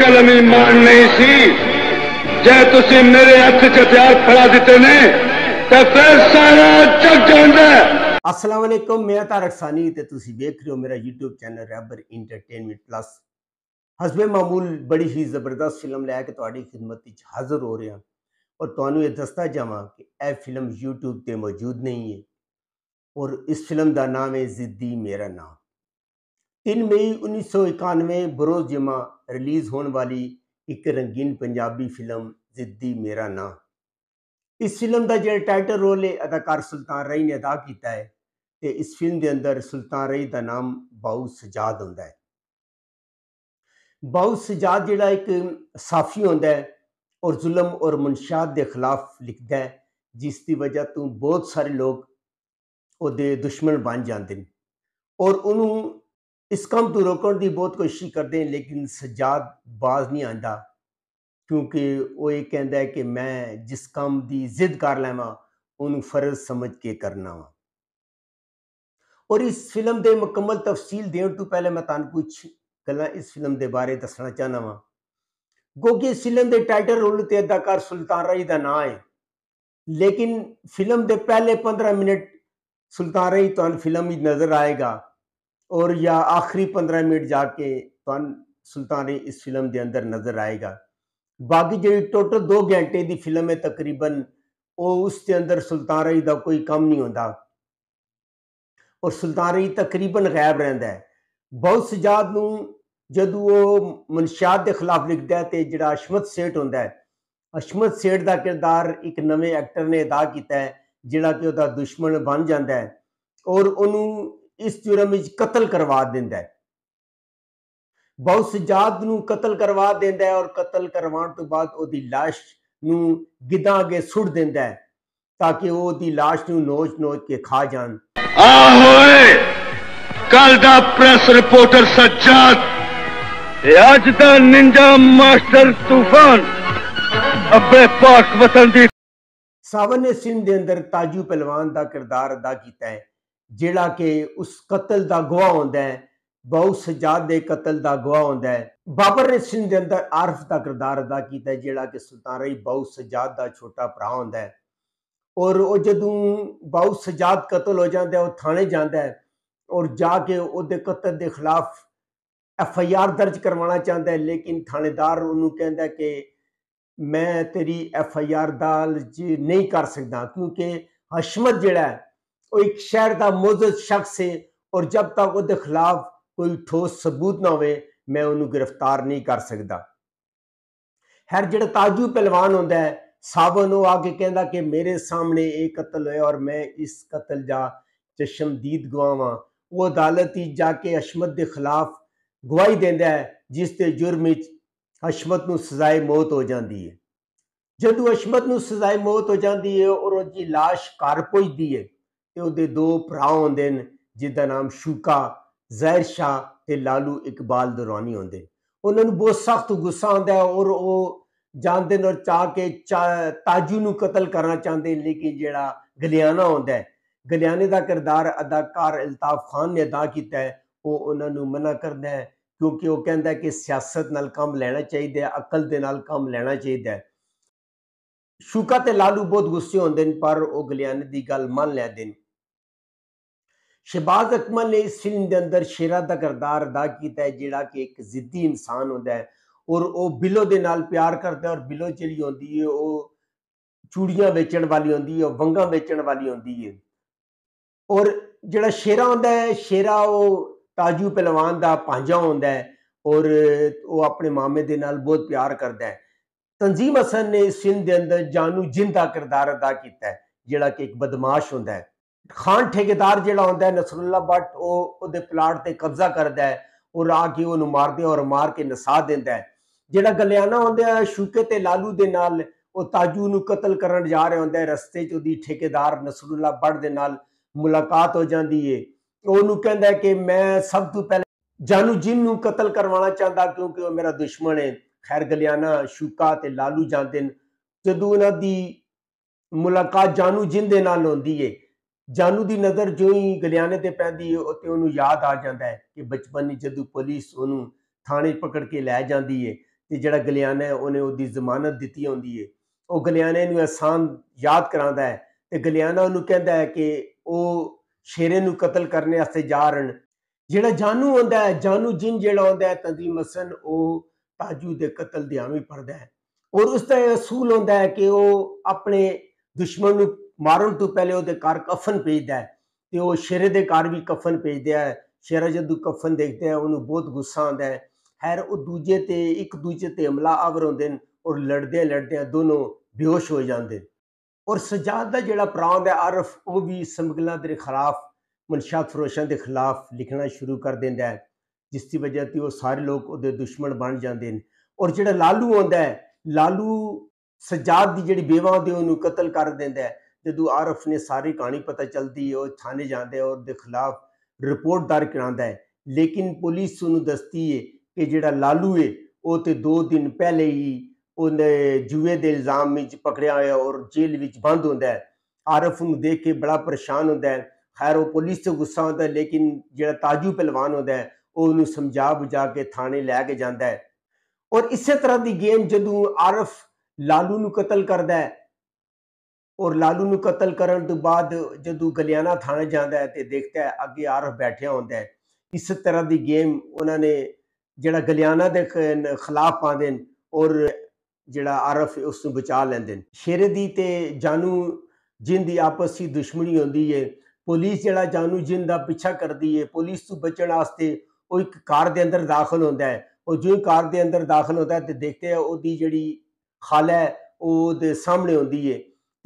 کلمی مان نہیں سی جے تھی میرے ہاتھ چتیار پڑا دیتے نے تو پھر سارا جگ جانا ہے السلام علیکم میں تارک سانی تے تسی دیکھ رہے ہو میرا یوٹیوب چینل ریبر انٹرٹینمنٹ پلس حسب معمول بڑی ہی زبردست فلم لے کے تواڈی خدمت وچ حاضر ہو رہے ہیں اور تانوں یہ دستا جاواں کہ اے فلم یوٹیوب تے موجود نہیں ہے اور اس فلم دا نام ہے زدی میرا نام تین مئی انیس سو اکانوے بروز جمع ریلیز ہونے والی ایک رنگین پنجابی فلم زدی میرا نا اس فلم جڑا ٹائٹل رول ہے اداکار سلطان رئی نے ادا کیتا ہے تے اس فلم دے اندر سلطان رئی دا نام باؤ سجاد ہوندا ہے باؤ سجاد ایک صافی ہوندا ہے اور ظلم اور منشاد دے خلاف لکھتا ہے جس دی وجہ تو بہت سارے لوگ او دے دشمن بن جاتے اور انہوں اس کام تو روکن دی بہت کوشش کرتے ہیں لیکن سجاد باز نہیں آندا کیونکہ وہ یہ کہندا ہے کہ میں جس کام دی ضد کر لا فرض سمجھ کے کرنا وا اور اس فلم دے مکمل تفصیل دین تو پہلے میں تان کچھ گلا اس فلم دے بارے دسنا چاہنا ہوں گو کہ اس فلم دے ٹائٹل رول تے اداکار سلطان رائی دا نام ہے لیکن فلم دے پہلے پندرہ منٹ سلطان ان فلم ہی نظر آئے گا اور یا آخری پندرہ منٹ جا کے تن سلطان اس فلم دے اندر نظر آئے گا باقی جی ٹوٹل دو گھنٹے دی فلم ہے تقریباً وہ اس کے اندر سلطان رئی کا کوئی کام نہیں ہوتا اور سلطان رئی تقریباً غائب رہتا ہے بہ سجا جدو وہ منشا کے خلاف لکھتا ہے تو جاشمت سیٹھ ہوں اشمت سیٹھ کا کردار ایک نئے ایک ادا کیا ہے جڑا کہ وہ دشمن بن جاتے اور ਇਸ ਜੁਰਮ ਵਿੱਚ ਕਤਲ ਕਰਵਾ ਦਿੰਦਾ ਹੈ ਬਹੁ ਸਜਾਦ ਨੂੰ ਕਤਲ ਕਰਵਾ ਦਿੰਦਾ ਹੈ ਔਰ ਕਤਲ ਕਰਵਾਉਣ ਤੋਂ ਬਾਅਦ ਉਹਦੀ লাশ ਨੂੰ ਗਿੱਧਾਂ ਅਗੇ ਸੁੱਟ ਦਿੰਦਾ ਹੈ ਤਾਂ ਕਿ ਉਹਦੀ লাশ ਨੂੰ ਨੋਚ-ਨੋਚ ਕੇ ਖਾ ਜਾਣ ਆ ਹੋਏ ਕੱਲ ਦਾ ਪ੍ਰੈਸ ਰਿਪੋਰਟਰ ਸਜਾਦ ਤੇ ਅੱਜ ਦਾ ਨਿੰਜਾ ਮਾਸਟਰ ਤੂਫਾਨ ਅੱਬੇ ਪਾਕ ਵਤਨ ਦੀ ਸਾਵਨ ਸਿੰਘ ਦੇ ਅੰਦਰ ਤਾਜੂ ਪਹਿਲਵਾਨ ਦਾ ਕਿਰਦਾਰ ਅਦਾ ਕੀਤਾ ਹੈ جلا قتل کا گوہا آتا ہے باو سجاد کے قتل کا گوہا آتا ہے بابر نے سن عرف کا کردار ادا کیا ہے جاسطان ری باؤ سجاد کا چھوٹا پرا ہوں اور جدو باؤ سجاد قتل ہو جاتا ہے اور تھانے جان جا کے اوپر قتل کے خلاف ایف آئی آر درج کروانا چاہتا ہے لیکن تھانے دار کہندا ہے کہ میں تیری ایف آئی آر درج نہیں کر سکتا کیونکہ حشمت جڑا ہے وہ ایک شہر کا موزد شخص ہے اور جب تک وہ خلاف کوئی ٹھوس ثبوت نہ ہوئے میں انہوں گرفتار نہیں کر سکتا ہر جڑا تاجو پہلوان ہوتا ہے ساون وہ آ کے کہہ رہا کہ میرے سامنے ایک قتل ہوئے اور میں اس قتل جا چشم گواواں وہ عدالت ہی جا کے عشمت دے خلاف گواہی دیندا ہے جس تے جرم نو سزائے موت ہو جاندی ہے جدو نو سزائے موت ہو جاندی ہے اور ان کی لاش کار کر ہے دو پا آدھے جس کا نام شوکا زہر شاہ لالو اقبال درونی آتے ہیں انہوں نے بہت سخت گسا آتا ہے اور وہ جانتے اور چاہ کے چا تاجو نتل کرنا چاہتے ہیں لیکن جہاں گلیا آتا ہے گلیانے دا کردار اداکار الطاف خان نے ادا کیتا ہے وہ انہوں نے منع کردہ ہے کیونکہ وہ ہے کہ سیاست نال کام لینا چاہیے کام لینا چاہیے تے لالو بہت غصے ہوندے ہیں پر وہ گلیانے دی گل من لین شہباز اکمل نے اس سن کے اندر شعرا کا کردار ادا کیا ہے جا زی انسان ہوتا ہے اور وہ بلو دال پیار کرتا ہے اور بلو جہی آتی ہے وہ چوڑیاں ویچن والی آنگا ویچن والی آتی ہے اور جا شا آتا ہے شیرا وہ تاجو پہلوان کا پانجا آتا ہے اور وہ اپنے مامے دال بہت پیار کرتا ہے تنظیم حسن نے سین جانو جن کا کردار ادا کرتا ہے جڑا کہ ایک بدماش ہوں خان ٹھیکار جہاں ہوں نسر اللہ بٹ وہ پلاٹ سے قبضہ کردہ ہے اور مار کے نسا دیا ہے جا گلیاں شوکے لالو تاجو قتل کرسر اللہ بٹ ملاقات ہو جاتی ہے وہ میں سب تہلے جانو جن نتل کروا چاہتا کیونکہ وہ میرا دشمن ہے خیر گلیا شوقا لالو جانتے ہیں جدو انہوں کی ملاقات جانو جن کے نام آ جانو کی نظر جو ہی گلیانے سے پہنتی ہے یاد آ جاتا ہے کہ بچپن لے جاتی ہے گلیا ہے یاد کرا ہے گلیا ہے کہ وہ شیرے نتل کرنے جا رہا جہاں جانو آتا ہے جانو جن جا تسن تاجوہ کے قتل دیا پڑتا ہے اور اس کا یہ اصول آتا ہے کہ وہ اپنے دشمن مارن پہلے وہ کفن پیج دیر در بھی کفن پیج دفن دیکھتا ہے وہ بہت گسا آتا ہے خیر وہ ایک دولہ آور ہوتے ہیں اور لڑدیا لڑدیا دونوں بےوش ہو جائیں اور سجاد کا جڑا پران ہے ارف وہ بھی سمگلا خلاف منشا فروشوں کے خلاف لکھنا شروع کر دیا ہے جس کی وجہ سے وہ سارے لوگ وہ دشمن بن جائیں اور جا لو آ لالو سجاد کی جہی بی ان قتل کر دینا ہے جدو عارف نے ساری کہانی چل دی ہے اور تھانے جانے اور دے خلاف رپورٹ دار کراندہ ہے لیکن پولیس سنو دستی ہے کہ جہاں لالو ہے وہ تے دو دن پہلے ہی انہیں جوے دے الزام میں پکڑے ہوا اور جیل بند ہوندہ ہے عارف انہوں دیکھ کے بڑا پریشان ہوندہ ہے خیر وہ پولیس سے غصہ ہوندہ ہے لیکن جہاں تاجو پہلوان ہوندہ ہے وہ انہوں سمجھا بجا کے تھانے لے کے جاندہ ہے اور اسی طرح دی گیم جدو عارف لالو نو قتل کردہ ہے اور لالو قتل کرنے بعد جدو گلیا تھا تھانے جانا ہے تو دیکھتا ہے ابھی آرف بیٹھیا ہوتا ہے اس طرح کی گیم انہوں نے جڑا گلیا خلاف پا در جاف اس کو بچا لیند شیر جانو جن کی آپسی دشمنی ہوتی ہے پولیس جڑا جانو جن کا پیچھا کرتی ہے پولیس تو بچنے وہ ایک کار کے اندر داخل ہوتا ہے اور جو کار کے اندر دخل ہوتا ہے تو دیکھتا ہے وہی جی خل ہے وہ سامنے آتی ہے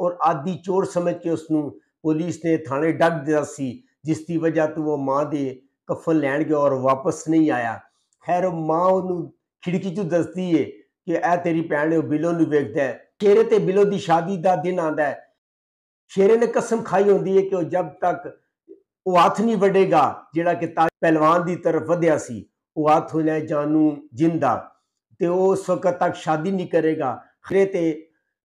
ਔਰ ਆਦੀ ਚੋਰ ਸਮਝ ਕੇ ਉਸ ਨੂੰ ਪੁਲਿਸ ਨੇ ਥਾਣੇ ਡੱਕ ਦਿੱਤਾ ਸੀ ਜਿਸ ਦੀ ਵਜ੍ਹਾ ਤੋਂ ਉਹ ਮਾਂ ਦੇ ਕਫਨ ਲੈਣ ਗਿਆ ਔਰ ਵਾਪਸ ਨਹੀਂ ਆਇਆ ਖੈਰ ਮਾਂ ਉਹਨੂੰ ਖਿੜਕੀ 'ਚੋਂ ਦੱਸਦੀ ਏ ਕਿ ਇਹ ਤੇਰੀ ਭੈਣ ਉਹ ਬਿਲੋ ਨੂੰ ਵੇਖਦਾ ਹੈ ਤੇਰੇ ਤੇ ਬਿਲੋ ਦੀ ਸ਼ਾਦੀ ਦਾ ਦਿਨ ਆਂਦਾ ਹੈ ਸ਼ੇਰੇ ਨੇ ਕਸਮ ਖਾਈ ਹੁੰਦੀ ਏ ਕਿ ਉਹ ਜਦ ਤੱਕ ਉਹ ਹੱਥ ਨਹੀਂ ਵੜੇਗਾ ਜਿਹੜਾ ਕਿ ਤਾਜ ਪਹਿਲਵਾਨ ਦੀ ਤਰਫ ਵਧਿਆ ਸੀ ਉਹ ਹੱਥ ਹੋ ਲੈ ਜਾਨੂ ਜਿੰਦਾ ਤੇ ਉਹ ਉਸ ਵਕਤ ਤੱਕ ਸ਼ਾਦੀ ਨਹੀਂ ਕਰੇਗਾ ਖਰੇ ਤੇ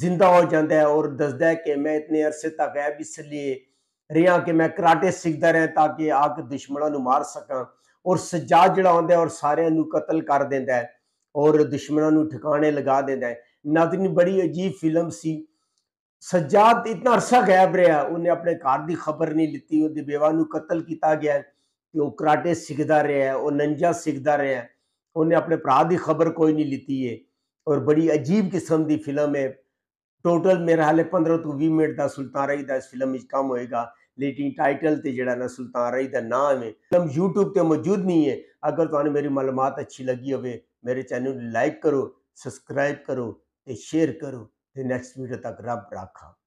زندہ ہو جاندہ ہے اور دزدہ ہے کہ میں اتنے عرصے تک غائب اس لیے رہا کہ میں کراٹے سیکھتا رہا تاکہ آ کے دشمنوں مار سکا اور سجاد جڑا ہے اور سارے قتل کر ہے اور دشمنوں ٹھکانے لگا دیندہ ہے ناظرین بڑی عجیب فلم سی سجاد اتنا عرصہ غائب رہا انہیں اپنے گھر دی خبر نہیں لیتی دی بیوہ نو قتل کیتا گیا ہے کہ وہ کراٹے سیکھتا رہا ہے اور ننجا سیکھا رہا ہے انہیں اپنے پرادی خبر کوئی نہیں لیتی ہے اور بڑی عجیب قسم دی فلم ہے ٹوٹل میرا حال پندرہ تو بھی منٹ دا سلطان رہی دا اس فلم کام ہوئے گا لیکن ٹائٹل تے جڑا نا سلطان رہی دا نام ہے فلم یوٹیوب تے موجود نہیں ہے اگر تمہیں میری معلومات اچھی لگی ہوئے میرے چینل لائک کرو سسکرائب کرو تے شیئر کرو تے نیکس منٹ تک رب رکھا